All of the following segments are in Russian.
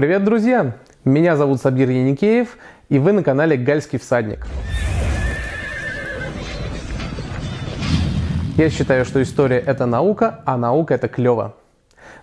Привет, друзья! Меня зовут Сабир Яникеев, и вы на канале «Гальский всадник». Я считаю, что история – это наука, а наука – это клево.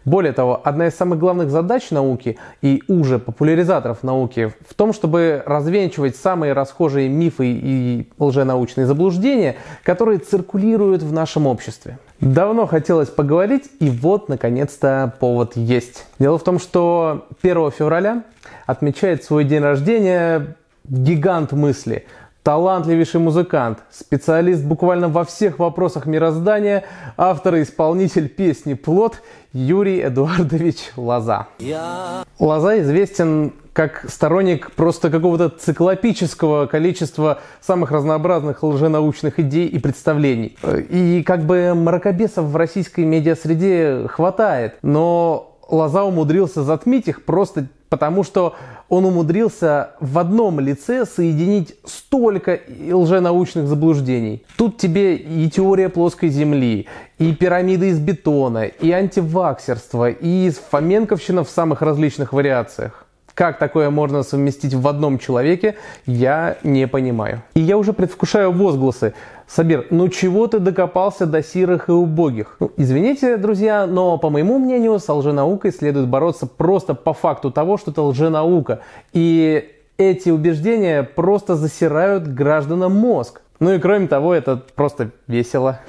Более того, одна из самых главных задач науки и уже популяризаторов науки в том, чтобы развенчивать самые расхожие мифы и лженаучные заблуждения, которые циркулируют в нашем обществе – Давно хотелось поговорить, и вот, наконец-то, повод есть. Дело в том, что 1 февраля отмечает свой день рождения гигант мысли, талантливейший музыкант, специалист буквально во всех вопросах мироздания, автор и исполнитель песни «Плод» Юрий Эдуардович Лоза. Я... Лоза известен как сторонник просто какого-то циклопического количества самых разнообразных лженаучных идей и представлений. И как бы мракобесов в российской медиасреде хватает, но Лоза умудрился затмить их просто потому, что он умудрился в одном лице соединить столько лженаучных заблуждений. Тут тебе и теория плоской земли, и пирамиды из бетона, и антиваксерство, и фоменковщина в самых различных вариациях. Как такое можно совместить в одном человеке, я не понимаю. И я уже предвкушаю возгласы. Сабир, ну чего ты докопался до сирых и убогих? Ну, извините, друзья, но по моему мнению, с лженаукой следует бороться просто по факту того, что это лженаука. И эти убеждения просто засирают гражданам мозг. Ну и кроме того, это просто весело.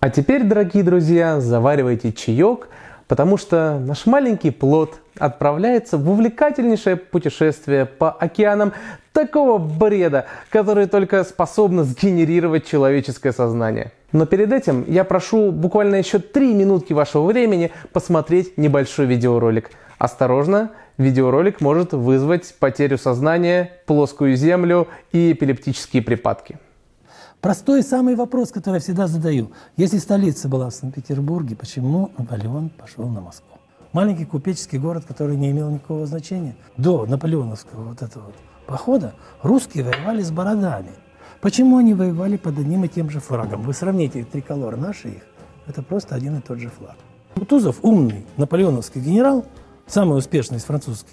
А теперь, дорогие друзья, заваривайте чаек – Потому что наш маленький плод отправляется в увлекательнейшее путешествие по океанам такого бреда, который только способно сгенерировать человеческое сознание. Но перед этим я прошу буквально еще три минутки вашего времени посмотреть небольшой видеоролик. Осторожно, видеоролик может вызвать потерю сознания, плоскую землю и эпилептические припадки. Простой самый вопрос, который я всегда задаю. Если столица была в Санкт-Петербурге, почему Наполеон пошел на Москву? Маленький купеческий город, который не имел никакого значения. До наполеоновского вот этого вот похода русские воевали с бородами. Почему они воевали под одним и тем же флагом? Вы сравните триколор наши их, это просто один и тот же флаг. Кутузов умный наполеоновский генерал, самый успешный из французских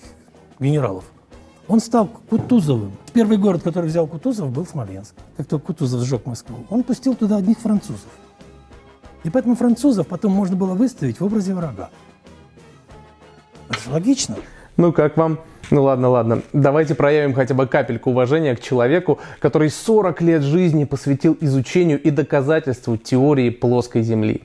генералов, он стал Кутузовым. Первый город, который взял Кутузов, был Смоленск. Как только Кутузов сжег Москву, он пустил туда одних французов. И поэтому французов потом можно было выставить в образе врага. Это же логично. Ну, как вам? Ну ладно, ладно. Давайте проявим хотя бы капельку уважения к человеку, который 40 лет жизни посвятил изучению и доказательству теории плоской Земли.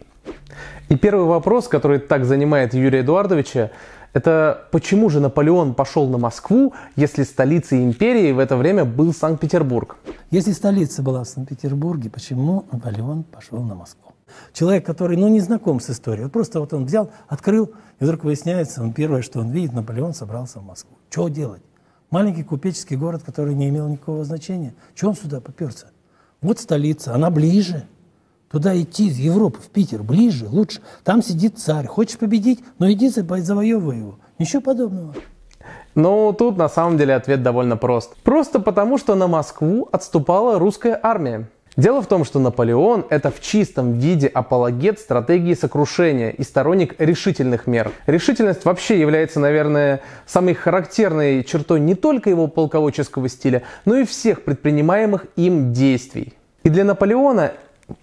И первый вопрос, который так занимает Юрия Эдуардовича, это почему же Наполеон пошел на Москву, если столицей империи в это время был Санкт-Петербург? Если столица была в Санкт-Петербурге, почему Наполеон пошел на Москву? Человек, который ну, не знаком с историей, вот просто вот он взял, открыл, и вдруг выясняется, он первое, что он видит, Наполеон собрался в Москву. Что делать? Маленький купеческий город, который не имел никакого значения. Чего он сюда поперся? Вот столица, она ближе – Туда идти из Европы, в Питер, ближе, лучше. Там сидит царь. Хочешь победить, но иди завоевывай его. Ничего подобного. Ну, тут на самом деле ответ довольно прост. Просто потому, что на Москву отступала русская армия. Дело в том, что Наполеон – это в чистом виде апологет стратегии сокрушения и сторонник решительных мер. Решительность вообще является, наверное, самой характерной чертой не только его полководческого стиля, но и всех предпринимаемых им действий. И для Наполеона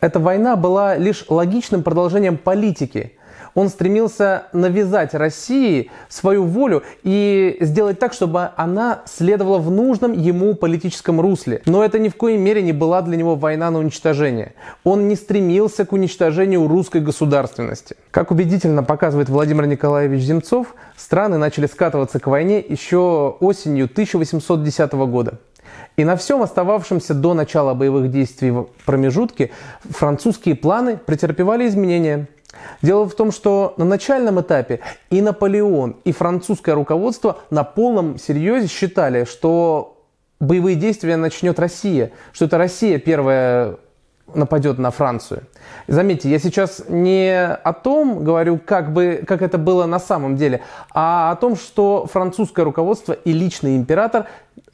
эта война была лишь логичным продолжением политики. Он стремился навязать России свою волю и сделать так, чтобы она следовала в нужном ему политическом русле. Но это ни в коей мере не была для него война на уничтожение. Он не стремился к уничтожению русской государственности. Как убедительно показывает Владимир Николаевич Земцов, страны начали скатываться к войне еще осенью 1810 года. И на всем остававшемся до начала боевых действий в промежутке французские планы претерпевали изменения. Дело в том, что на начальном этапе и Наполеон, и французское руководство на полном серьезе считали, что боевые действия начнет Россия, что это Россия первая нападет на Францию. Заметьте, я сейчас не о том говорю, как, бы, как это было на самом деле, а о том, что французское руководство и личный император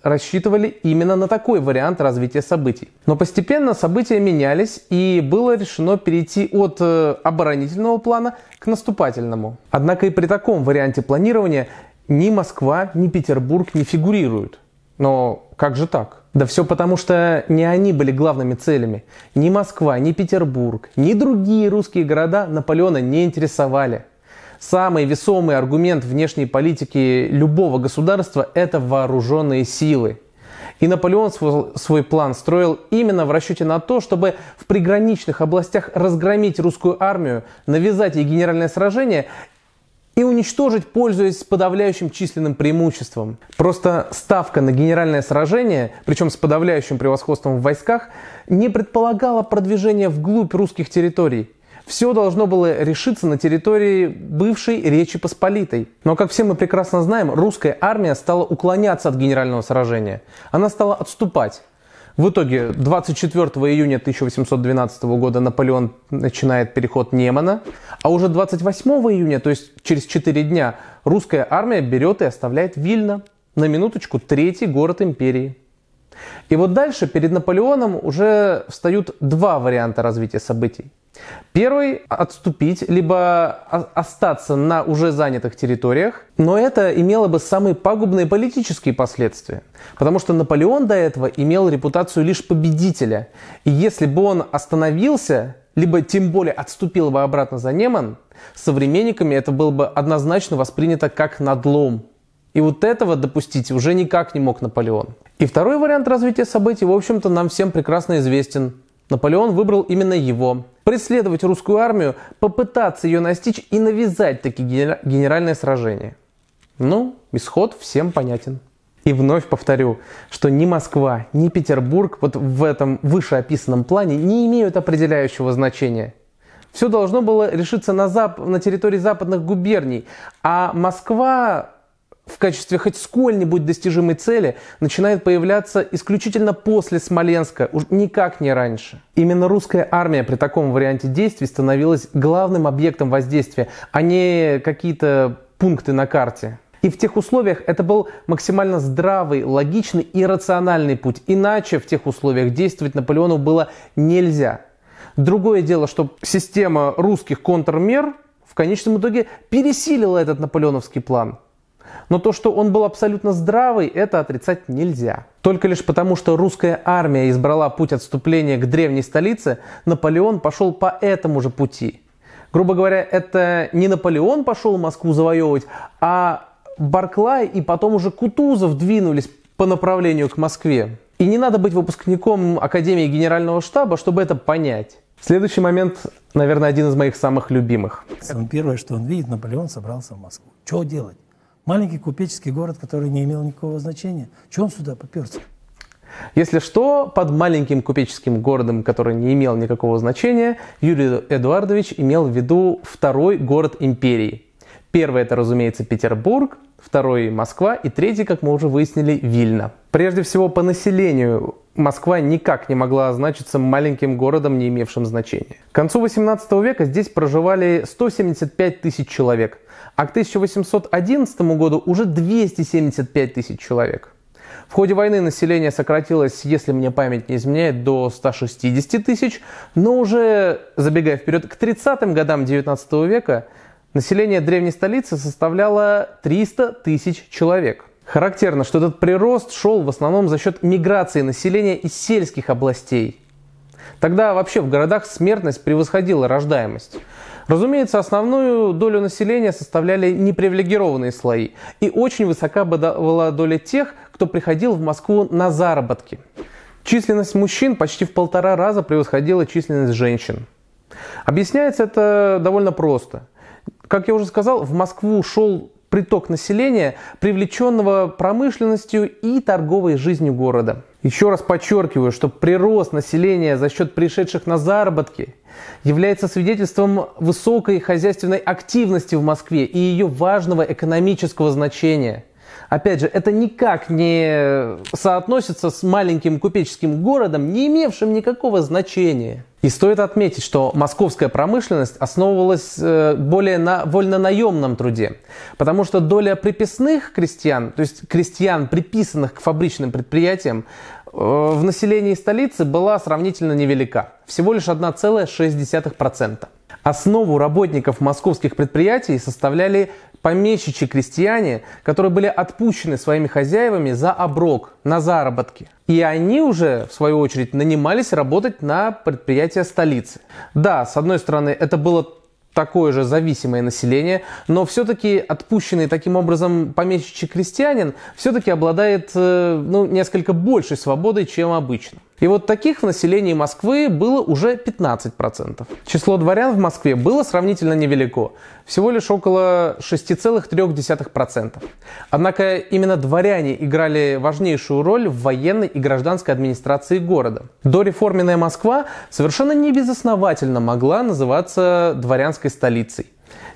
рассчитывали именно на такой вариант развития событий. Но постепенно события менялись, и было решено перейти от э, оборонительного плана к наступательному. Однако и при таком варианте планирования ни Москва, ни Петербург не фигурируют. Но как же так? Да все потому, что не они были главными целями. Ни Москва, ни Петербург, ни другие русские города Наполеона не интересовали самый весомый аргумент внешней политики любого государства – это вооруженные силы. И Наполеон свой, свой план строил именно в расчете на то, чтобы в приграничных областях разгромить русскую армию, навязать ей генеральное сражение и уничтожить, пользуясь подавляющим численным преимуществом. Просто ставка на генеральное сражение, причем с подавляющим превосходством в войсках, не предполагала продвижения вглубь русских территорий. Все должно было решиться на территории бывшей Речи Посполитой. Но, как все мы прекрасно знаем, русская армия стала уклоняться от генерального сражения. Она стала отступать. В итоге 24 июня 1812 года Наполеон начинает переход Немана, а уже 28 июня, то есть через 4 дня, русская армия берет и оставляет Вильно, на минуточку третий город империи. И вот дальше перед Наполеоном уже встают два варианта развития событий. Первый – отступить, либо остаться на уже занятых территориях, но это имело бы самые пагубные политические последствия, потому что Наполеон до этого имел репутацию лишь победителя, и если бы он остановился, либо тем более отступил бы обратно за Неман, современниками это было бы однозначно воспринято как надлом. И вот этого допустить уже никак не мог Наполеон. И второй вариант развития событий, в общем-то, нам всем прекрасно известен. Наполеон выбрал именно его. Преследовать русскую армию, попытаться ее настичь и навязать такие генер... генеральное сражение. Ну, исход всем понятен. И вновь повторю, что ни Москва, ни Петербург вот в этом вышеописанном плане не имеют определяющего значения. Все должно было решиться на, зап... на территории западных губерний, а Москва в качестве хоть сколь-нибудь достижимой цели начинает появляться исключительно после Смоленска, уж никак не раньше. Именно русская армия при таком варианте действий становилась главным объектом воздействия, а не какие-то пункты на карте. И в тех условиях это был максимально здравый, логичный и рациональный путь. Иначе в тех условиях действовать Наполеону было нельзя. Другое дело, что система русских контрмер в конечном итоге пересилила этот наполеоновский план. Но то, что он был абсолютно здравый, это отрицать нельзя. Только лишь потому, что русская армия избрала путь отступления к древней столице, Наполеон пошел по этому же пути. Грубо говоря, это не Наполеон пошел Москву завоевывать, а Барклай и потом уже Кутузов двинулись по направлению к Москве. И не надо быть выпускником Академии Генерального штаба, чтобы это понять. Следующий момент, наверное, один из моих самых любимых. Самое первое, что он видит, Наполеон собрался в Москву. Что делать? Маленький купеческий город, который не имел никакого значения. чем он сюда поперся? Если что, под маленьким купеческим городом, который не имел никакого значения, Юрий Эдуардович имел в виду второй город империи Первый – это, разумеется, Петербург, второй – Москва, и третий, как мы уже выяснили, Вильна. Прежде всего, по населению Москва никак не могла означиться маленьким городом, не имевшим значения. К концу 18 века здесь проживали 175 тысяч человек, а к 1811 году уже 275 тысяч человек. В ходе войны население сократилось, если мне память не изменяет, до 160 тысяч, но уже, забегая вперед, к 30-м годам 19 века – Население древней столицы составляло 300 тысяч человек. Характерно, что этот прирост шел в основном за счет миграции населения из сельских областей. Тогда вообще в городах смертность превосходила рождаемость. Разумеется, основную долю населения составляли непривилегированные слои, и очень высока была доля тех, кто приходил в Москву на заработки. Численность мужчин почти в полтора раза превосходила численность женщин. Объясняется это довольно просто. Как я уже сказал, в Москву шел приток населения, привлеченного промышленностью и торговой жизнью города. Еще раз подчеркиваю, что прирост населения за счет пришедших на заработки является свидетельством высокой хозяйственной активности в Москве и ее важного экономического значения – Опять же, это никак не соотносится с маленьким купеческим городом, не имевшим никакого значения. И стоит отметить, что московская промышленность основывалась э, более на вольно-наемном труде, потому что доля приписных крестьян, то есть крестьян, приписанных к фабричным предприятиям, э, в населении столицы была сравнительно невелика, всего лишь 1,6%. Основу работников московских предприятий составляли помещичьи-крестьяне, которые были отпущены своими хозяевами за оброк, на заработки. И они уже, в свою очередь, нанимались работать на предприятия столицы. Да, с одной стороны, это было такое же зависимое население, но все-таки отпущенный таким образом помещичий крестьянин все-таки обладает э, ну, несколько большей свободой, чем обычно. И вот таких в населении Москвы было уже 15%. Число дворян в Москве было сравнительно невелико, всего лишь около 6,3%. Однако именно дворяне играли важнейшую роль в военной и гражданской администрации города. Дореформенная Москва совершенно небезосновательно могла называться дворянской столицей.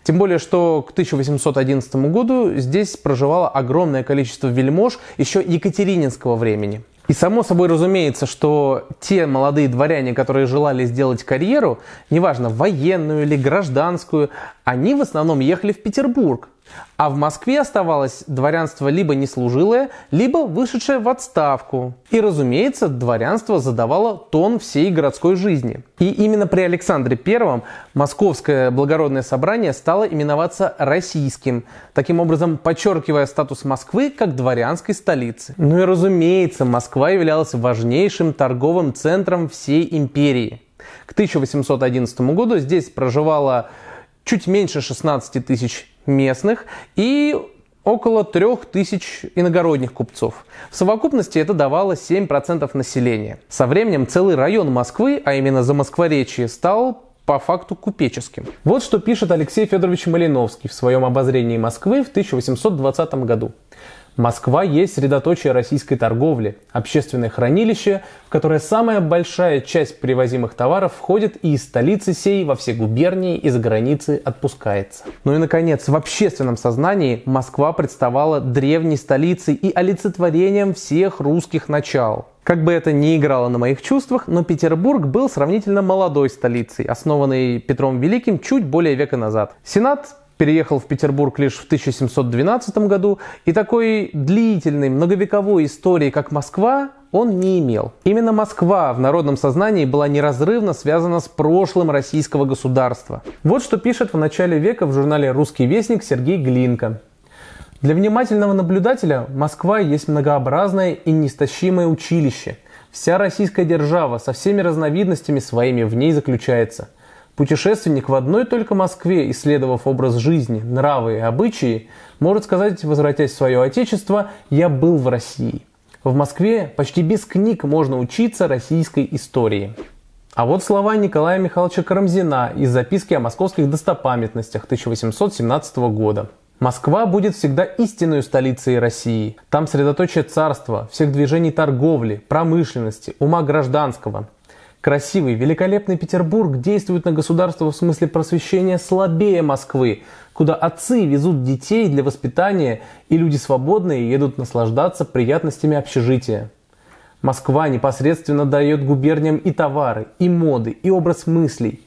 Тем более, что к 1811 году здесь проживало огромное количество вельмож еще екатерининского времени – и само собой разумеется, что те молодые дворяне, которые желали сделать карьеру, неважно, военную или гражданскую, они в основном ехали в Петербург, а в Москве оставалось дворянство либо неслужилое, либо вышедшее в отставку. И, разумеется, дворянство задавало тон всей городской жизни. И именно при Александре I Московское благородное собрание стало именоваться российским, таким образом подчеркивая статус Москвы как дворянской столицы. Ну и, разумеется, Москва являлась важнейшим торговым центром всей империи. К 1811 году здесь проживало чуть меньше 16 тысяч местных и около 3000 иногородних купцов. В совокупности это давало 7% населения. Со временем целый район Москвы, а именно Замоскворечье, стал по факту купеческим. Вот что пишет Алексей Федорович Малиновский в своем обозрении Москвы в 1820 году. Москва есть средоточие российской торговли, общественное хранилище, в которое самая большая часть привозимых товаров входит и из столицы сей во все губернии и за границы отпускается. Ну и, наконец, в общественном сознании Москва представала древней столицей и олицетворением всех русских начал. Как бы это ни играло на моих чувствах, но Петербург был сравнительно молодой столицей, основанной Петром Великим чуть более века назад. Сенат переехал в Петербург лишь в 1712 году, и такой длительной, многовековой истории, как Москва, он не имел. Именно Москва в народном сознании была неразрывно связана с прошлым российского государства. Вот что пишет в начале века в журнале «Русский вестник» Сергей Глинка. Для внимательного наблюдателя Москва есть многообразное и неистощимое училище. Вся российская держава со всеми разновидностями своими в ней заключается. Путешественник в одной только Москве, исследовав образ жизни, нравы и обычаи, может сказать, возвратясь в свое отечество, «я был в России». В Москве почти без книг можно учиться российской истории. А вот слова Николая Михайловича Карамзина из записки о московских достопамятностях 1817 года. Москва будет всегда истинной столицей России. Там средоточие царства, всех движений торговли, промышленности, ума гражданского. Красивый, великолепный Петербург действует на государство в смысле просвещения слабее Москвы, куда отцы везут детей для воспитания, и люди свободные едут наслаждаться приятностями общежития. Москва непосредственно дает губерниям и товары, и моды, и образ мыслей.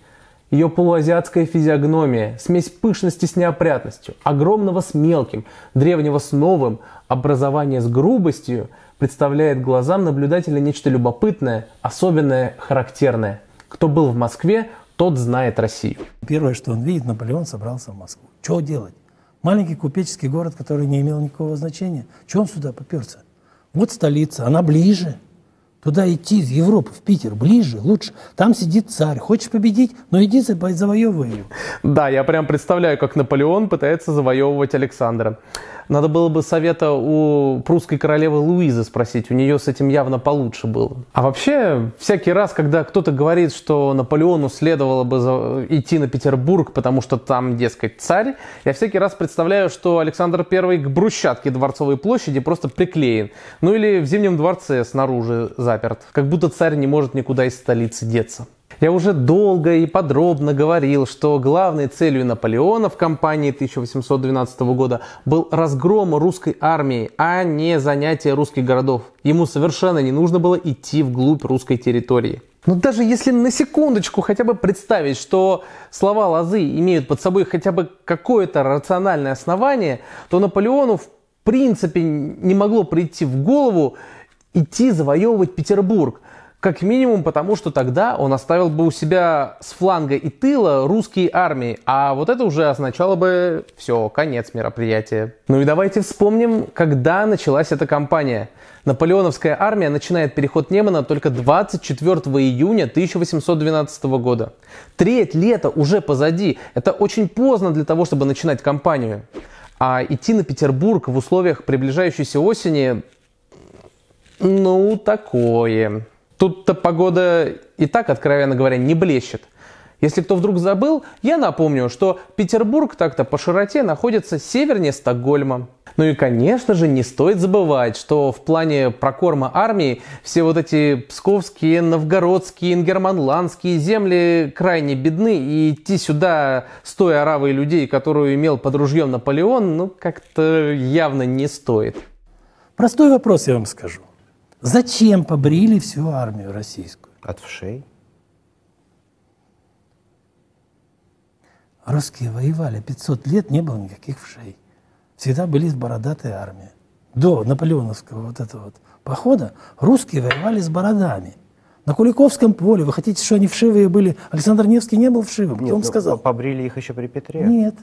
Ее полуазиатская физиогномия, смесь пышности с неопрятностью, огромного с мелким, древнего с новым, образования с грубостью – представляет глазам наблюдателя нечто любопытное, особенное, характерное. Кто был в Москве, тот знает Россию. Первое, что он видит, Наполеон собрался в Москву. Что делать? Маленький купеческий город, который не имел никакого значения. Чем он сюда поперся? Вот столица, она ближе. Туда идти из Европы в Питер ближе, лучше. Там сидит царь. Хочешь победить, но иди завоевывай его. Да, я прям представляю, как Наполеон пытается завоевывать Александра. Надо было бы совета у прусской королевы Луизы спросить. У нее с этим явно получше было. А вообще, всякий раз, когда кто-то говорит, что Наполеону следовало бы идти на Петербург, потому что там, дескать, царь, я всякий раз представляю, что Александр I к брусчатке Дворцовой площади просто приклеен. Ну или в Зимнем дворце снаружи запись заперт, как будто царь не может никуда из столицы деться. Я уже долго и подробно говорил, что главной целью Наполеона в кампании 1812 года был разгром русской армии, а не занятие русских городов. Ему совершенно не нужно было идти вглубь русской территории. Но даже если на секундочку хотя бы представить, что слова Лозы имеют под собой хотя бы какое-то рациональное основание, то Наполеону в принципе не могло прийти в голову идти завоевывать Петербург. Как минимум потому, что тогда он оставил бы у себя с фланга и тыла русские армии, а вот это уже означало бы все, конец мероприятия. Ну и давайте вспомним, когда началась эта кампания. Наполеоновская армия начинает переход Немана только 24 июня 1812 года. Треть лета уже позади. Это очень поздно для того, чтобы начинать кампанию. А идти на Петербург в условиях приближающейся осени ну, такое. Тут-то погода и так, откровенно говоря, не блещет. Если кто вдруг забыл, я напомню, что Петербург так-то по широте находится севернее Стокгольма. Ну и, конечно же, не стоит забывать, что в плане прокорма армии все вот эти псковские, новгородские, ингерманландские земли крайне бедны, и идти сюда с той оравой людей, которую имел под ружьем Наполеон, ну как-то явно не стоит. Простой вопрос я вам скажу. Зачем побрили всю армию российскую? От вшей. Русские воевали 500 лет, не было никаких вшей. Всегда были с бородатой армией. До наполеоновского вот этого вот похода русские воевали с бородами. На Куликовском поле, вы хотите, что они вшивые были? Александр Невский не был вшивым, Нет, он сказал. Побрили их еще при Петре. Нет,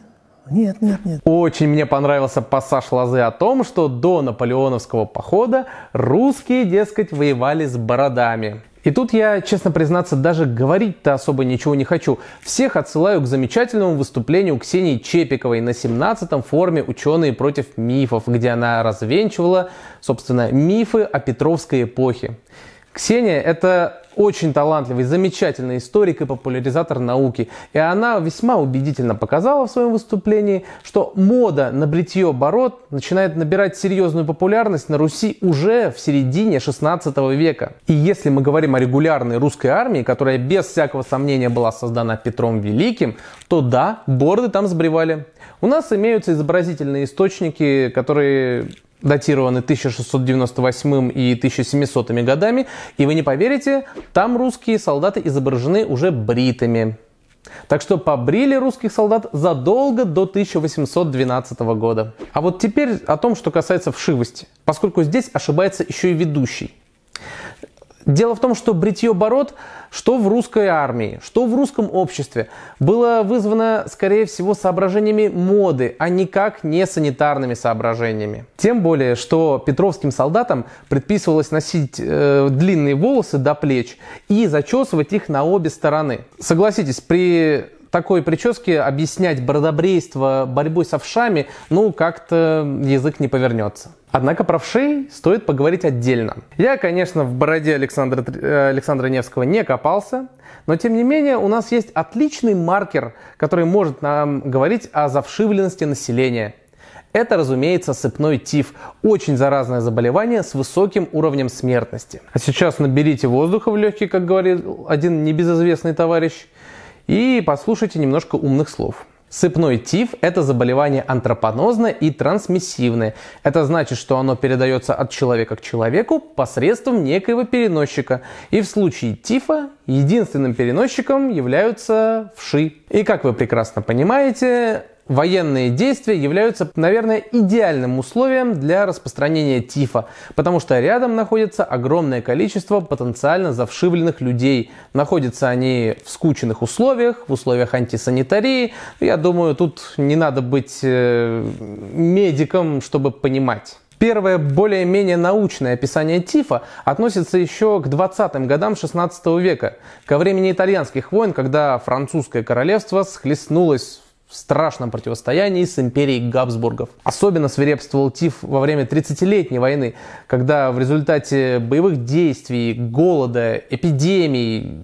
нет, нет, нет. Очень мне понравился пассаж Лозы о том, что до наполеоновского похода русские, дескать, воевали с бородами. И тут я, честно признаться, даже говорить-то особо ничего не хочу. Всех отсылаю к замечательному выступлению Ксении Чепиковой на 17-м форуме «Ученые против мифов», где она развенчивала, собственно, мифы о Петровской эпохе. Ксения – это очень талантливый, замечательный историк и популяризатор науки. И она весьма убедительно показала в своем выступлении, что мода на бритье бород начинает набирать серьезную популярность на Руси уже в середине 16 века. И если мы говорим о регулярной русской армии, которая без всякого сомнения была создана Петром Великим, то да, борды там сбривали. У нас имеются изобразительные источники, которые датированы 1698 и 1700 годами, и вы не поверите, там русские солдаты изображены уже бритами. Так что побрили русских солдат задолго до 1812 года. А вот теперь о том, что касается вшивости, поскольку здесь ошибается еще и ведущий. Дело в том, что бритье бород, что в русской армии, что в русском обществе, было вызвано, скорее всего, соображениями моды, а никак не санитарными соображениями. Тем более, что петровским солдатам предписывалось носить э, длинные волосы до плеч и зачесывать их на обе стороны. Согласитесь, при такой прическе объяснять бродобрейство борьбой с овшами, ну, как-то язык не повернется. Однако про вшей стоит поговорить отдельно. Я, конечно, в бороде Александра, э, Александра Невского не копался, но тем не менее у нас есть отличный маркер, который может нам говорить о завшивленности населения. Это, разумеется, сыпной тиф, очень заразное заболевание с высоким уровнем смертности. А сейчас наберите воздуха в легкие, как говорил один небезызвестный товарищ, и послушайте немножко умных слов. Сыпной тиф – это заболевание антропонозное и трансмиссивное. Это значит, что оно передается от человека к человеку посредством некоего переносчика. И в случае тифа единственным переносчиком являются вши. И как вы прекрасно понимаете, Военные действия являются, наверное, идеальным условием для распространения ТИФа, потому что рядом находится огромное количество потенциально завшивленных людей. Находятся они в скучных условиях, в условиях антисанитарии. Я думаю, тут не надо быть э, медиком, чтобы понимать. Первое более-менее научное описание тифа относится еще к 20-м годам 16 века, ко времени итальянских войн, когда французское королевство схлестнулось страшном противостоянии с империей Габсбургов. Особенно свирепствовал Тиф во время 30-летней войны, когда в результате боевых действий, голода, эпидемий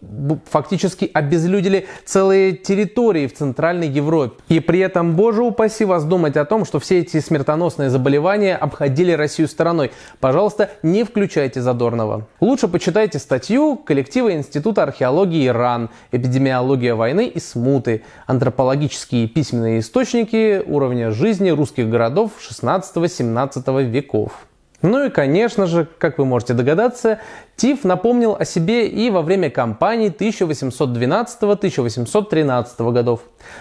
фактически обезлюдили целые территории в Центральной Европе. И при этом, боже упаси вас думать о том, что все эти смертоносные заболевания обходили Россию стороной. Пожалуйста, не включайте Задорнова. Лучше почитайте статью коллектива Института археологии Иран «Эпидемиология войны и смуты. Антропологические эпидемии письменные источники уровня жизни русских городов 16-17 веков. Ну и, конечно же, как вы можете догадаться, Тиф напомнил о себе и во время кампании 1812-1813 годов.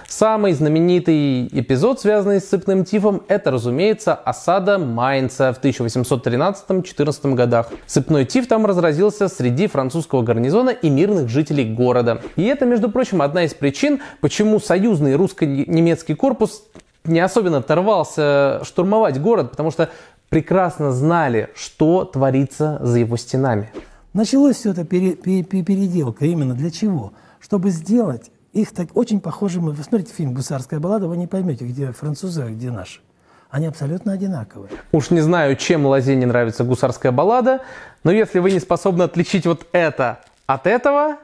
Самый знаменитый эпизод, связанный с цепным Тифом, это, разумеется, осада Майнца в 1813-14 годах. Цепной Тиф там разразился среди французского гарнизона и мирных жителей города. И это, между прочим, одна из причин, почему союзный русско-немецкий корпус не особенно торвался штурмовать город, потому что прекрасно знали, что творится за его стенами. Началось все это пере, пере, пере, переделка именно для чего? Чтобы сделать их так очень похожими. Вы смотрите фильм «Гусарская баллада», вы не поймете, где французы, а где наши. Они абсолютно одинаковые. Уж не знаю, чем Лазе не нравится «Гусарская баллада», но если вы не способны отличить вот это от этого,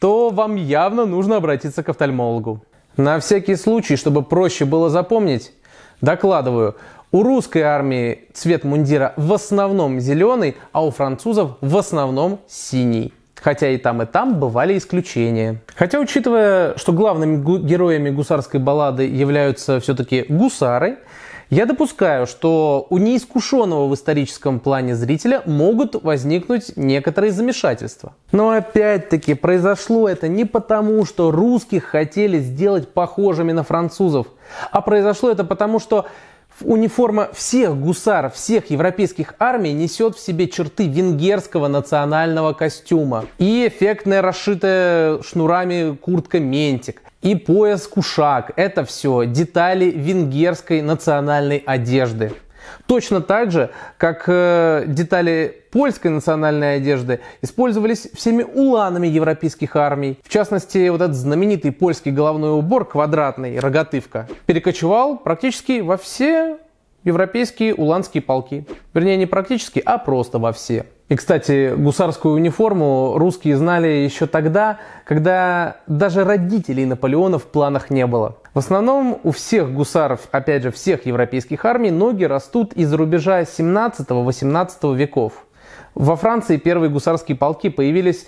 то вам явно нужно обратиться к офтальмологу. На всякий случай, чтобы проще было запомнить, докладываю, у русской армии цвет мундира в основном зеленый, а у французов в основном синий. Хотя и там, и там бывали исключения. Хотя, учитывая, что главными героями гусарской баллады являются все-таки гусары, я допускаю, что у неискушенного в историческом плане зрителя могут возникнуть некоторые замешательства. Но опять-таки произошло это не потому, что русских хотели сделать похожими на французов, а произошло это потому, что Униформа всех гусар, всех европейских армий несет в себе черты венгерского национального костюма. И эффектная расшитая шнурами куртка-ментик. И пояс-кушак – это все детали венгерской национальной одежды. Точно так же, как э, детали польской национальной одежды использовались всеми уланами европейских армий. В частности, вот этот знаменитый польский головной убор, квадратный, рогатывка, перекочевал практически во все европейские уланские полки. Вернее, не практически, а просто во все. И, кстати, гусарскую униформу русские знали еще тогда, когда даже родителей Наполеона в планах не было. В основном у всех гусаров, опять же, всех европейских армий ноги растут из рубежа 17-18 веков. Во Франции первые гусарские полки появились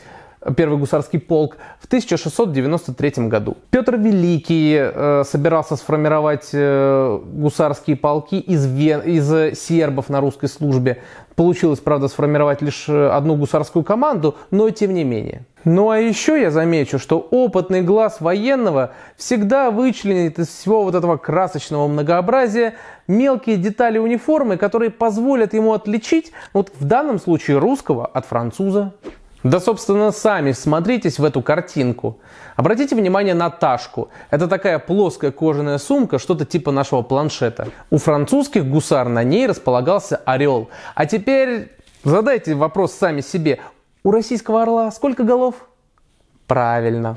первый гусарский полк в 1693 году. Петр Великий э, собирался сформировать э, гусарские полки из, вен, из сербов на русской службе. Получилось, правда, сформировать лишь э, одну гусарскую команду, но тем не менее. Ну а еще я замечу, что опытный глаз военного всегда вычленит из всего вот этого красочного многообразия мелкие детали униформы, которые позволят ему отличить, ну, вот в данном случае русского от француза. Да, собственно, сами смотритесь в эту картинку. Обратите внимание на ташку. Это такая плоская кожаная сумка, что-то типа нашего планшета. У французских гусар на ней располагался орел. А теперь Задайте вопрос сами себе, у российского орла сколько голов? Правильно.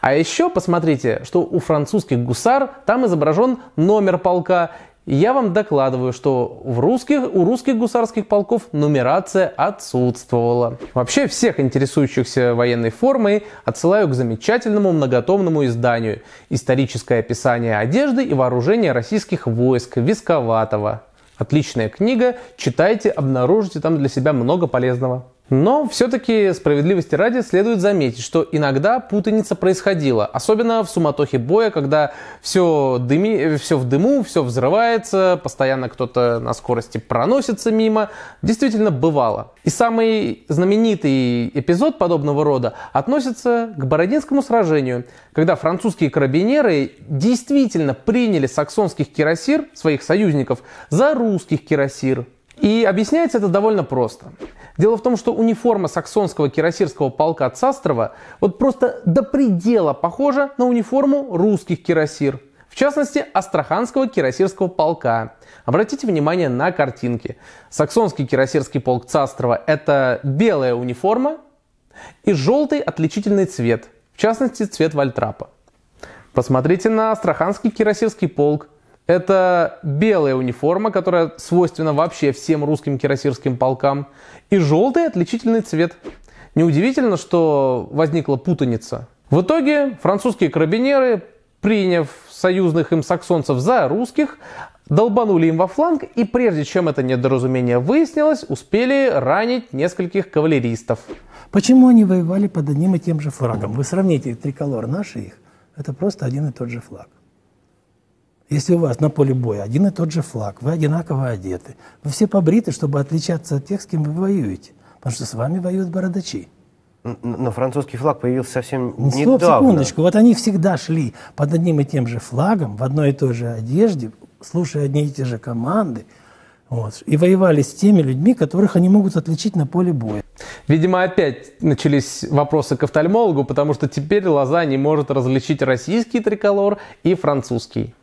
А еще посмотрите, что у французских гусар там изображен номер полка. Я вам докладываю, что в русских, у русских гусарских полков нумерация отсутствовала. Вообще всех интересующихся военной формой отсылаю к замечательному многотомному изданию «Историческое описание одежды и вооружения российских войск» Висковатого. Отличная книга, читайте, обнаружите там для себя много полезного. Но все-таки справедливости ради следует заметить, что иногда путаница происходила, особенно в суматохе боя, когда все, дыми, все в дыму, все взрывается, постоянно кто-то на скорости проносится мимо. Действительно бывало. И самый знаменитый эпизод подобного рода относится к Бородинскому сражению, когда французские карабинеры действительно приняли саксонских кирасир, своих союзников, за русских кирасир. И объясняется это довольно просто. Дело в том, что униформа саксонского кирасирского полка Цастрова вот просто до предела похожа на униформу русских кирасир. В частности, Астраханского кирасирского полка. Обратите внимание на картинки. Саксонский кирасирский полк Цастрова – это белая униформа и желтый отличительный цвет, в частности, цвет вальтрапа. Посмотрите на Астраханский кирасирский полк. Это белая униформа, которая свойственна вообще всем русским кирасирским полкам. И желтый отличительный цвет. Неудивительно, что возникла путаница. В итоге французские карабинеры, приняв союзных им саксонцев за русских, долбанули им во фланг, и прежде чем это недоразумение выяснилось, успели ранить нескольких кавалеристов. Почему они воевали под одним и тем же флагом? Вы сравните триколор наши их, это просто один и тот же флаг. Если у вас на поле боя один и тот же флаг, вы одинаково одеты, вы все побриты, чтобы отличаться от тех, с кем вы воюете, потому что с вами воюют бородачи. Но французский флаг появился совсем ну, Стоп, недавно. Стоп, секундочку. Вот они всегда шли под одним и тем же флагом, в одной и той же одежде, слушая одни и те же команды, вот, и воевали с теми людьми, которых они могут отличить на поле боя. Видимо, опять начались вопросы к офтальмологу, потому что теперь Лоза не может различить российский триколор и французский.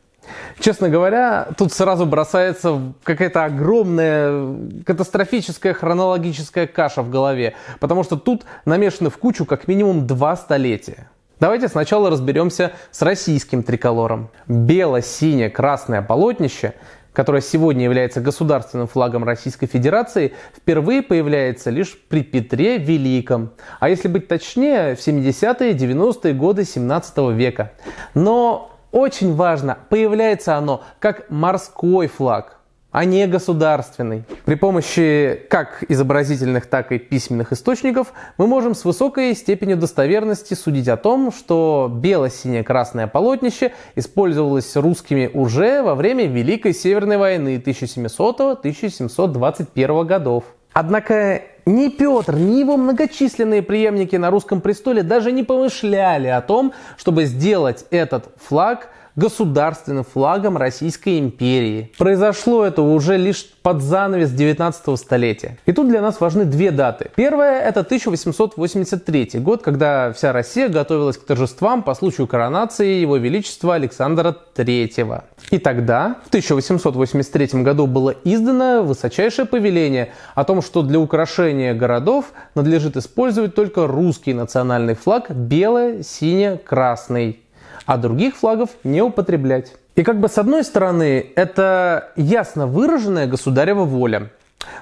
Честно говоря, тут сразу бросается какая-то огромная катастрофическая хронологическая каша в голове, потому что тут намешаны в кучу как минимум два столетия. Давайте сначала разберемся с российским триколором. бело синее красное полотнище, которое сегодня является государственным флагом Российской Федерации, впервые появляется лишь при Петре Великом, а если быть точнее, в 70-е 90-е годы 17 века. Но очень важно, появляется оно как морской флаг, а не государственный. При помощи как изобразительных, так и письменных источников мы можем с высокой степенью достоверности судить о том, что бело-синее-красное полотнище использовалось русскими уже во время Великой Северной войны 1700-1721 годов. Однако ни Петр, ни его многочисленные преемники на русском престоле даже не помышляли о том, чтобы сделать этот флаг государственным флагом Российской империи. Произошло это уже лишь под занавес 19 столетия. И тут для нас важны две даты. Первая – это 1883 год, когда вся Россия готовилась к торжествам по случаю коронации Его Величества Александра III. И тогда, в 1883 году, было издано высочайшее повеление о том, что для украшения городов надлежит использовать только русский национальный флаг – белое, сине, красный а других флагов не употреблять. И как бы с одной стороны, это ясно выраженная государева воля,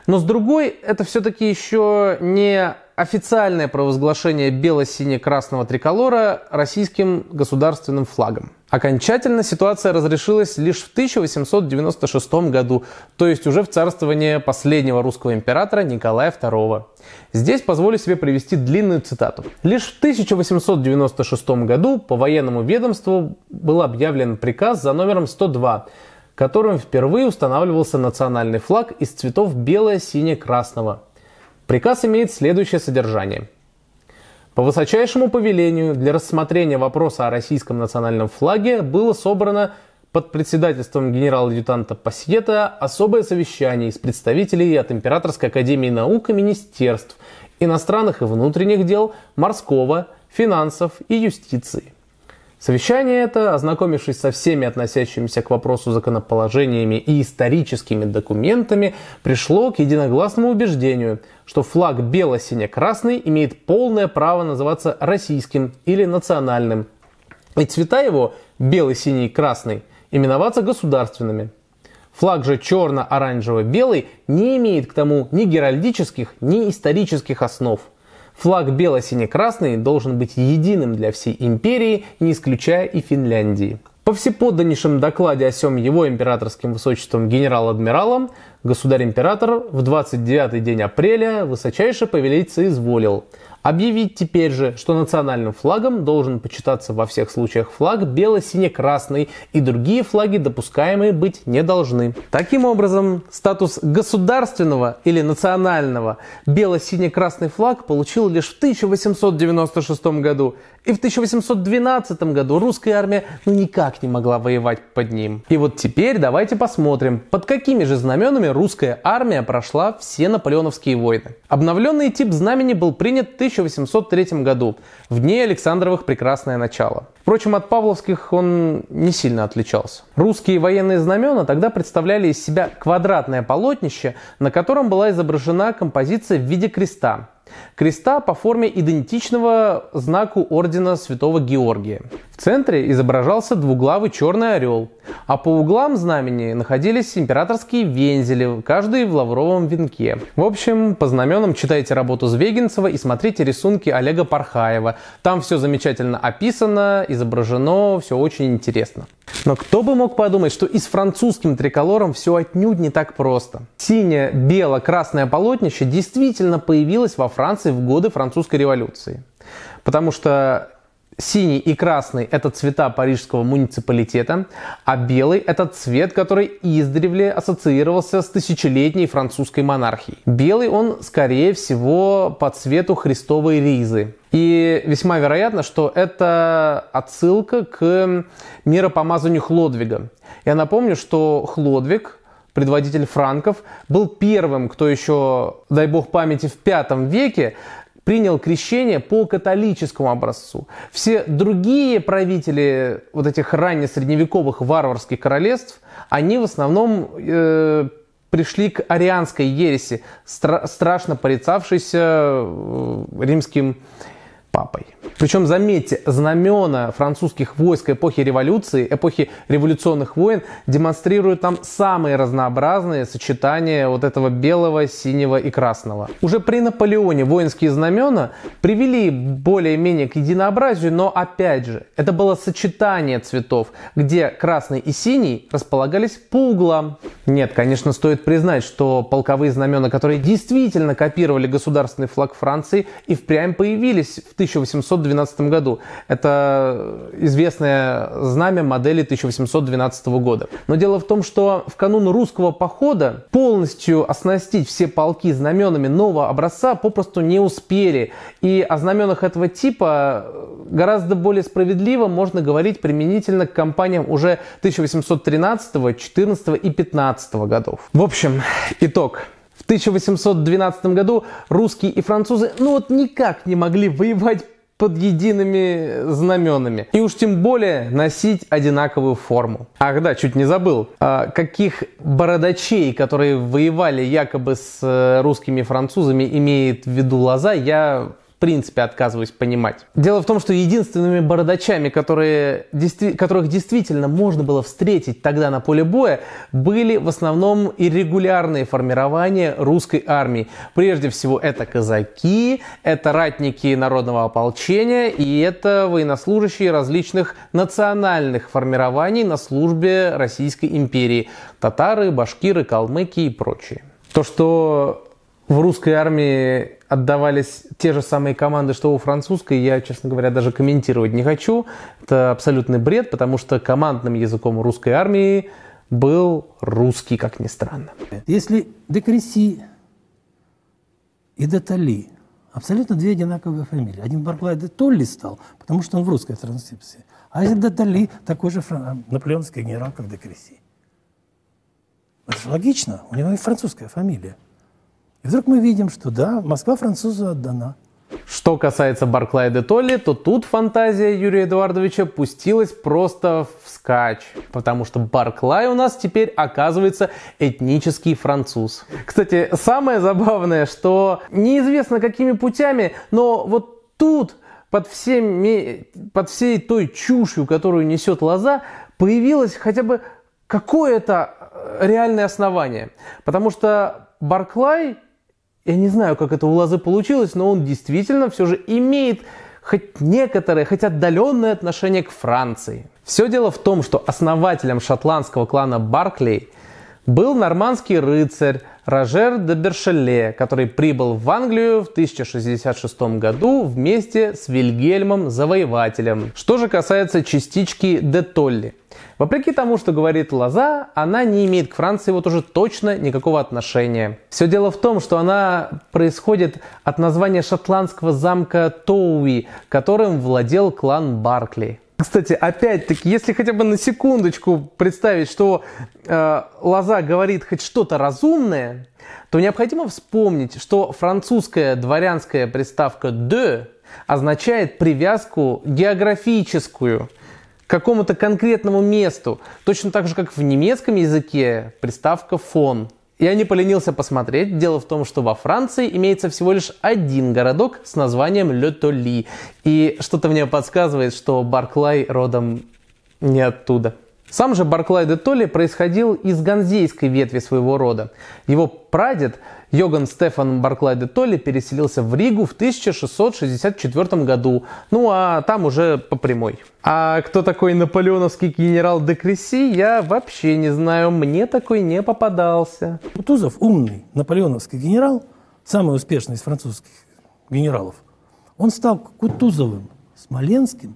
но с другой, это все-таки еще не официальное провозглашение бело-сине-красного триколора российским государственным флагом. Окончательно ситуация разрешилась лишь в 1896 году, то есть уже в царствование последнего русского императора Николая II. Здесь позволю себе привести длинную цитату. Лишь в 1896 году по военному ведомству был объявлен приказ за номером 102, которым впервые устанавливался национальный флаг из цветов белое, сине красного. Приказ имеет следующее содержание – по высочайшему повелению для рассмотрения вопроса о российском национальном флаге было собрано под председательством генерал адъютанта Пассиета особое совещание из представителей от Императорской академии наук и министерств, иностранных и внутренних дел, морского, финансов и юстиции. Совещание это, ознакомившись со всеми относящимися к вопросу законоположениями и историческими документами, пришло к единогласному убеждению, что флаг бело-сине-красный имеет полное право называться российским или национальным, и цвета его белый, синий красный именоваться государственными. Флаг же черно-оранжево-белый не имеет к тому ни геральдических, ни исторических основ – Флаг бело-сине-красный должен быть единым для всей империи, не исключая и Финляндии. Во всеподданнейшем докладе о сем его императорским высочеством генерал-адмиралом государь-император в 29 день апреля высочайше повелиться изволил – Объявить теперь же, что национальным флагом должен почитаться во всех случаях флаг бело-сине-красный и другие флаги, допускаемые быть не должны. Таким образом, статус государственного или национального бело-сине-красный флаг получил лишь в 1896 году и в 1812 году русская армия ну никак не могла воевать под ним. И вот теперь давайте посмотрим, под какими же знаменами русская армия прошла все наполеоновские войны. Обновленный тип знамени был принят в 1803 году, в дне Александровых прекрасное начало. Впрочем, от павловских он не сильно отличался. Русские военные знамена тогда представляли из себя квадратное полотнище, на котором была изображена композиция в виде креста, Креста по форме идентичного знаку ордена Святого Георгия. В центре изображался двуглавый черный орел, а по углам знамени находились императорские вензели, каждый в лавровом венке. В общем, по знаменам читайте работу Звегинцева и смотрите рисунки Олега Пархаева. Там все замечательно описано, изображено, все очень интересно. Но кто бы мог подумать, что и с французским триколором все отнюдь не так просто. Синее, бело-красное полотнище действительно появилось во Франции Франции в годы французской революции. Потому что синий и красный – это цвета парижского муниципалитета, а белый – это цвет, который издревле ассоциировался с тысячелетней французской монархией. Белый он, скорее всего, по цвету христовой ризы. И весьма вероятно, что это отсылка к миропомазанию Хлодвига. Я напомню, что Хлодвиг – предводитель франков, был первым, кто еще, дай бог памяти, в V веке принял крещение по католическому образцу. Все другие правители вот этих раннесредневековых варварских королевств, они в основном э, пришли к арианской ереси, стра- страшно порицавшейся э, римским э, папой. Причем, заметьте, знамена французских войск эпохи революции, эпохи революционных войн демонстрируют там самые разнообразные сочетания вот этого белого, синего и красного. Уже при Наполеоне воинские знамена привели более-менее к единообразию, но опять же, это было сочетание цветов, где красный и синий располагались по углам. Нет, конечно, стоит признать, что полковые знамена, которые действительно копировали государственный флаг Франции и впрямь появились в 1812 году. Это известное знамя модели 1812 года. Но дело в том, что в канун русского похода полностью оснастить все полки знаменами нового образца попросту не успели. И о знаменах этого типа э, гораздо более справедливо можно говорить применительно к компаниям уже 1813, 14 и 15 годов. В общем, итог. 1812 году русские и французы ну вот никак не могли воевать под едиными знаменами. И уж тем более носить одинаковую форму. Ах да, чуть не забыл. А, каких бородачей, которые воевали якобы с э, русскими и французами, имеет в виду Лоза, я принципе отказываюсь понимать. Дело в том, что единственными бородачами, которые, которых действительно можно было встретить тогда на поле боя, были в основном и регулярные формирования русской армии. Прежде всего это казаки, это ратники народного ополчения и это военнослужащие различных национальных формирований на службе Российской империи. Татары, башкиры, калмыки и прочие. То, что в русской армии отдавались те же самые команды, что у французской, я, честно говоря, даже комментировать не хочу. Это абсолютный бред, потому что командным языком русской армии был русский, как ни странно. Если де Креси и де Толли, абсолютно две одинаковые фамилии. Один Барклай де Толли стал, потому что он в русской транскрипции. А если Толли такой же фран... наполеонский генерал, как Декреси. Это же логично, у него и французская фамилия. И вдруг мы видим, что да, Москва французу отдана. Что касается Барклая де Толли, то тут фантазия Юрия Эдуардовича пустилась просто в скач, потому что Барклай у нас теперь оказывается этнический француз. Кстати, самое забавное, что неизвестно какими путями, но вот тут под, всеми, под всей той чушью, которую несет Лоза, появилось хотя бы какое-то э, реальное основание. Потому что Барклай я не знаю, как это у Лазы получилось, но он действительно все же имеет хоть некоторое, хоть отдаленное отношение к Франции. Все дело в том, что основателем шотландского клана Барклей был нормандский рыцарь Рожер де Бершеле, который прибыл в Англию в 1066 году вместе с Вильгельмом Завоевателем. Что же касается частички де Толли. Вопреки тому, что говорит Лоза, она не имеет к Франции вот уже точно никакого отношения. Все дело в том, что она происходит от названия шотландского замка Тоуи, которым владел клан Баркли. Кстати, опять-таки, если хотя бы на секундочку представить, что э, Лоза говорит хоть что-то разумное, то необходимо вспомнить, что французская дворянская приставка «de» означает привязку географическую к какому-то конкретному месту, точно так же, как в немецком языке приставка «фон». Я не поленился посмотреть. Дело в том, что во Франции имеется всего лишь один городок с названием Ле Толи. И что-то мне подсказывает, что Барклай родом не оттуда. Сам же Барклай де Толли происходил из ганзейской ветви своего рода. Его прадед Йоган Стефан Барклай де Толли переселился в Ригу в 1664 году, ну а там уже по прямой. А кто такой наполеоновский генерал де Креси? я вообще не знаю, мне такой не попадался. Кутузов умный наполеоновский генерал, самый успешный из французских генералов. Он стал Кутузовым, Смоленским.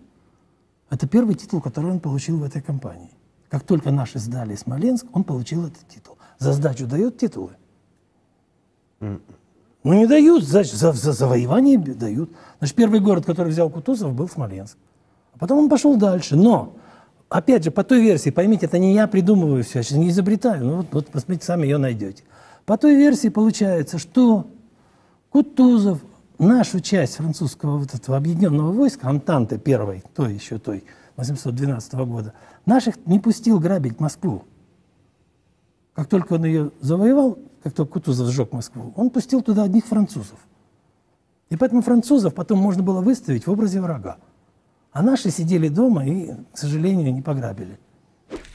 Это первый титул, который он получил в этой кампании. Как только наши сдали Смоленск, он получил этот титул. За сдачу дают титулы? Mm. Ну, не дают, за, за, за завоевание дают. Значит, первый город, который взял Кутузов, был Смоленск. А потом он пошел дальше. Но, опять же, по той версии, поймите, это не я придумываю все, я не изобретаю. Ну, вот, вот посмотрите, сами ее найдете. По той версии получается, что Кутузов нашу часть французского вот этого объединенного войска, Антанты первой, той еще той, 812 года, Наших не пустил грабить Москву. Как только он ее завоевал, как только Кутузов сжег Москву, он пустил туда одних французов. И поэтому французов потом можно было выставить в образе врага. А наши сидели дома и, к сожалению, не пограбили.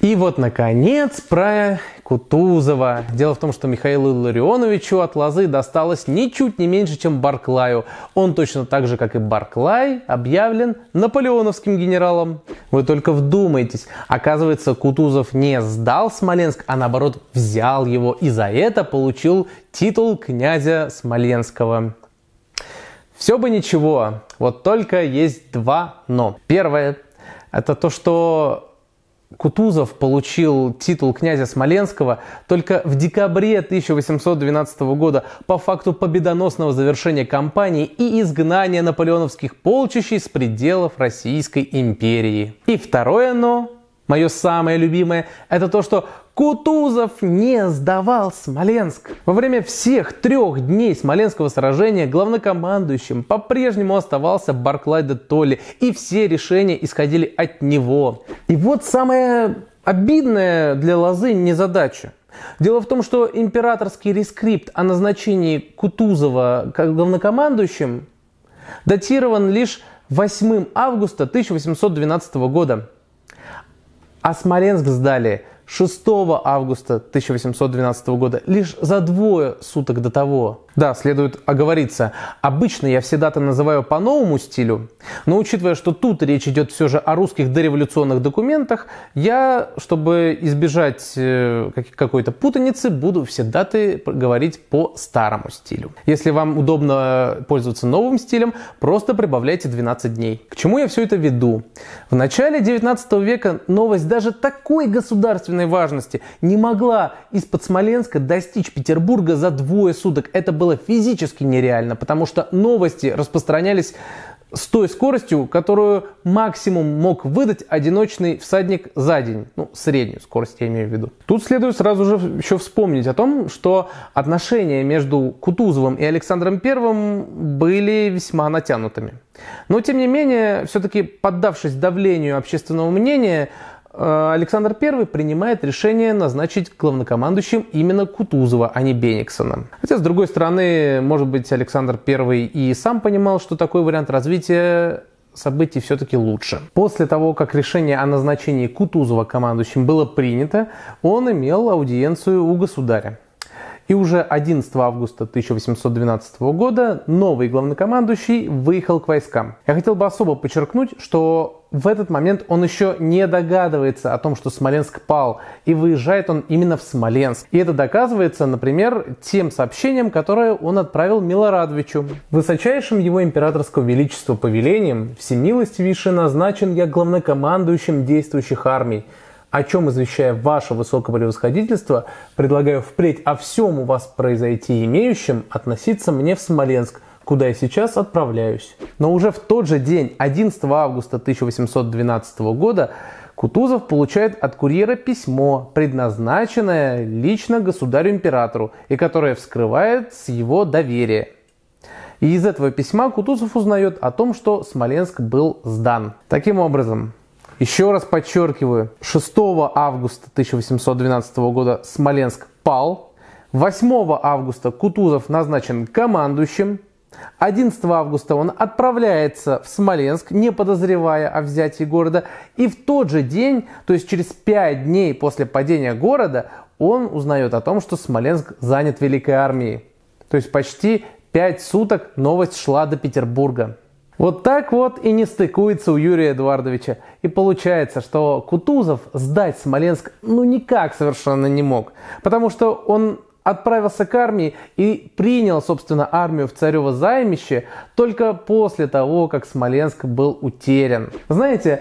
И вот, наконец, про Кутузова. Дело в том, что Михаилу Илларионовичу от Лозы досталось ничуть не меньше, чем Барклаю. Он точно так же, как и Барклай, объявлен наполеоновским генералом. Вы только вдумайтесь. Оказывается, Кутузов не сдал Смоленск, а наоборот взял его и за это получил титул князя Смоленского. Все бы ничего, вот только есть два но. Первое – это то, что Кутузов получил титул князя Смоленского только в декабре 1812 года по факту победоносного завершения кампании и изгнания наполеоновских полчищей с пределов Российской империи. И второе «но» Мое самое любимое – это то, что Кутузов не сдавал Смоленск. Во время всех трех дней Смоленского сражения главнокомандующим по-прежнему оставался Барклай де Толли, и все решения исходили от него. И вот самое обидное для Лозы незадача. Дело в том, что императорский рескрипт о назначении Кутузова как главнокомандующим датирован лишь 8 августа 1812 года а Смоленск сдали 6 августа 1812 года, лишь за двое суток до того. Да, следует оговориться. Обычно я все даты называю по новому стилю, но учитывая, что тут речь идет все же о русских дореволюционных документах, я, чтобы избежать э, какой-то путаницы, буду все даты говорить по старому стилю. Если вам удобно пользоваться новым стилем, просто прибавляйте 12 дней. К чему я все это веду? В начале 19 века новость даже такой государственной важности не могла из-под Смоленска достичь Петербурга за двое суток. Это было было физически нереально, потому что новости распространялись с той скоростью, которую максимум мог выдать одиночный всадник за день. Ну, среднюю скорость я имею в виду. Тут следует сразу же еще вспомнить о том, что отношения между Кутузовым и Александром Первым были весьма натянутыми. Но, тем не менее, все-таки поддавшись давлению общественного мнения, Э, Александр I принимает решение назначить главнокомандующим именно Кутузова, а не Бениксона. Хотя, с другой стороны, может быть, Александр I и сам понимал, что такой вариант развития событий все-таки лучше. После того, как решение о назначении Кутузова командующим было принято, он имел аудиенцию у государя. И уже 11 августа 1812 года новый главнокомандующий выехал к войскам. Я хотел бы особо подчеркнуть, что в этот момент он еще не догадывается о том, что Смоленск пал, и выезжает он именно в Смоленск. И это доказывается, например, тем сообщением, которое он отправил Милорадовичу. Высочайшим его императорского величества повелением всемилостивейше назначен я главнокомандующим действующих армий – о чем, извещая ваше высокопревосходительство, предлагаю впредь о всем у вас произойти имеющем относиться мне в Смоленск, куда я сейчас отправляюсь. Но уже в тот же день, 11 августа 1812 года, Кутузов получает от курьера письмо, предназначенное лично государю-императору и которое вскрывает с его доверия. И из этого письма Кутузов узнает о том, что Смоленск был сдан. Таким образом, еще раз подчеркиваю, 6 августа 1812 года Смоленск пал, 8 августа Кутузов назначен командующим, 11 августа он отправляется в Смоленск, не подозревая о взятии города, и в тот же день, то есть через 5 дней после падения города, он узнает о том, что Смоленск занят Великой Армией. То есть почти 5 суток новость шла до Петербурга. Вот так вот и не стыкуется у Юрия Эдуардовича. И получается, что Кутузов сдать Смоленск ну никак совершенно не мог. Потому что он отправился к армии и принял, собственно, армию в царево займище только после того, как Смоленск был утерян. Знаете,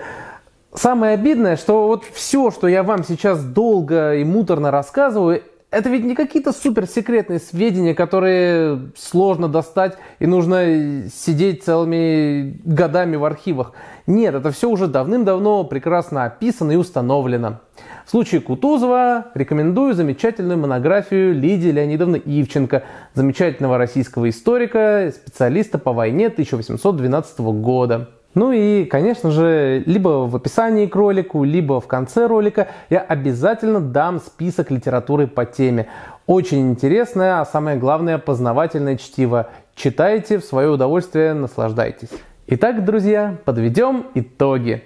самое обидное, что вот все, что я вам сейчас долго и муторно рассказываю, это ведь не какие-то суперсекретные сведения, которые сложно достать и нужно сидеть целыми годами в архивах. Нет, это все уже давным-давно прекрасно описано и установлено. В случае Кутузова рекомендую замечательную монографию Лидии Леонидовны Ивченко, замечательного российского историка, специалиста по войне 1812 года. Ну и, конечно же, либо в описании к ролику, либо в конце ролика я обязательно дам список литературы по теме. Очень интересное, а самое главное, познавательное чтиво. Читайте в свое удовольствие, наслаждайтесь. Итак, друзья, подведем итоги.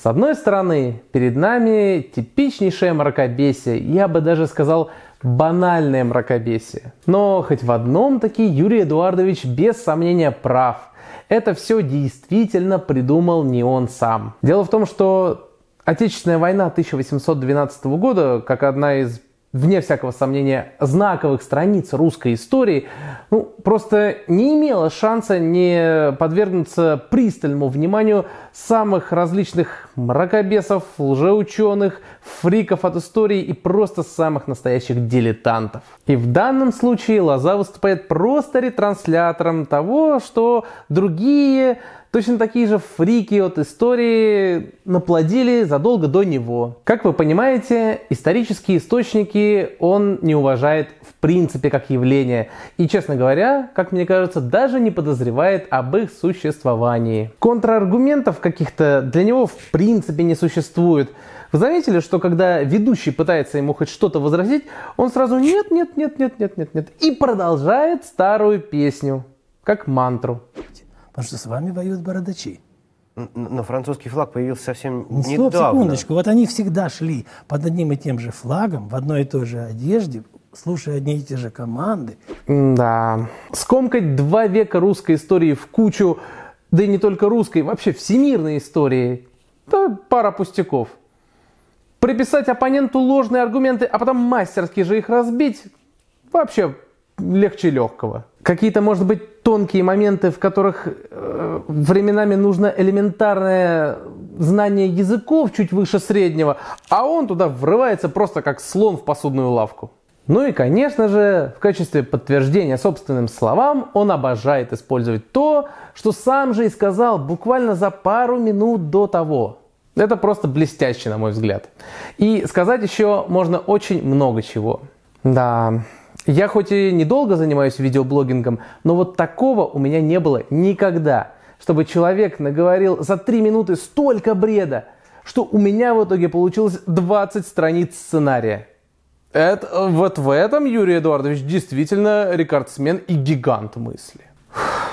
С одной стороны, перед нами типичнейшее мракобесие, я бы даже сказал банальное мракобесие. Но хоть в одном таки Юрий Эдуардович без сомнения прав – это все действительно придумал не он сам. Дело в том, что Отечественная война 1812 года, как одна из вне всякого сомнения, знаковых страниц русской истории, ну, просто не имела шанса не подвергнуться пристальному вниманию самых различных мракобесов, лжеученых, фриков от истории и просто самых настоящих дилетантов. И в данном случае Лоза выступает просто ретранслятором того, что другие Точно такие же фрики от истории наплодили задолго до него. Как вы понимаете, исторические источники он не уважает в принципе как явление. И, честно говоря, как мне кажется, даже не подозревает об их существовании. Контраргументов каких-то для него в принципе не существует. Вы заметили, что когда ведущий пытается ему хоть что-то возразить, он сразу нет, нет, нет, нет, нет, нет, нет. И продолжает старую песню, как мантру. Потому что с вами воюют бородачи. Но французский флаг появился совсем ну, недавно. Стоп, секундочку. Вот они всегда шли под одним и тем же флагом, в одной и той же одежде, слушая одни и те же команды. Да. Скомкать два века русской истории в кучу, да и не только русской, вообще всемирной истории, да пара пустяков – Приписать оппоненту ложные аргументы, а потом мастерски же их разбить, вообще легче легкого. Какие-то, может быть, тонкие моменты, в которых э, временами нужно элементарное знание языков чуть выше среднего, а он туда врывается просто как слон в посудную лавку. Ну и, конечно же, в качестве подтверждения собственным словам, он обожает использовать то, что сам же и сказал буквально за пару минут до того. Это просто блестяще, на мой взгляд. И сказать еще можно очень много чего. Да, я хоть и недолго занимаюсь видеоблогингом, но вот такого у меня не было никогда, чтобы человек наговорил за три минуты столько бреда, что у меня в итоге получилось 20 страниц сценария. Это, вот в этом Юрий Эдуардович действительно рекордсмен и гигант мысли. Фух.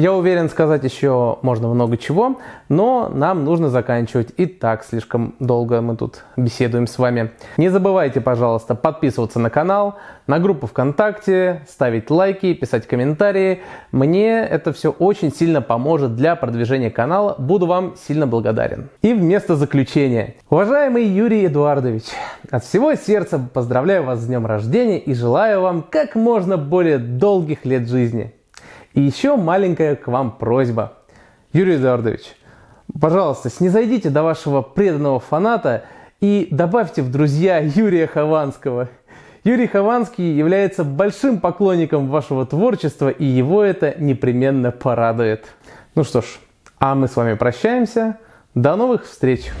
Я уверен, сказать еще можно много чего, но нам нужно заканчивать. И так слишком долго мы тут беседуем с вами. Не забывайте, пожалуйста, подписываться на канал, на группу ВКонтакте, ставить лайки, писать комментарии. Мне это все очень сильно поможет для продвижения канала. Буду вам сильно благодарен. И вместо заключения. Уважаемый Юрий Эдуардович, от всего сердца поздравляю вас с днем рождения и желаю вам как можно более долгих лет жизни. И еще маленькая к вам просьба. Юрий Эдуардович, пожалуйста, снизойдите до вашего преданного фаната и добавьте в друзья Юрия Хованского. Юрий Хованский является большим поклонником вашего творчества, и его это непременно порадует. Ну что ж, а мы с вами прощаемся. До новых встреч!